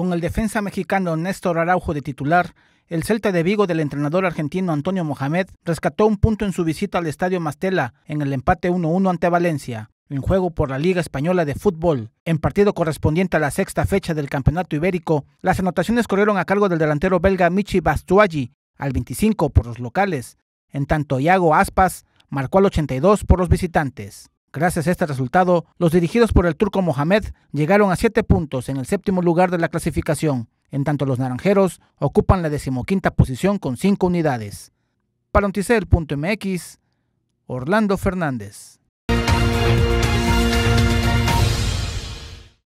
Con el defensa mexicano Néstor Araujo de titular, el Celta de Vigo del entrenador argentino Antonio Mohamed rescató un punto en su visita al Estadio Mastela en el empate 1-1 ante Valencia, en juego por la Liga Española de Fútbol. En partido correspondiente a la sexta fecha del Campeonato Ibérico, las anotaciones corrieron a cargo del delantero belga Michi Bastuagi, al 25 por los locales, en tanto Iago Aspas marcó al 82 por los visitantes. Gracias a este resultado, los dirigidos por el turco Mohamed llegaron a siete puntos en el séptimo lugar de la clasificación, en tanto los naranjeros ocupan la decimoquinta posición con cinco unidades. Para MX, Orlando Fernández.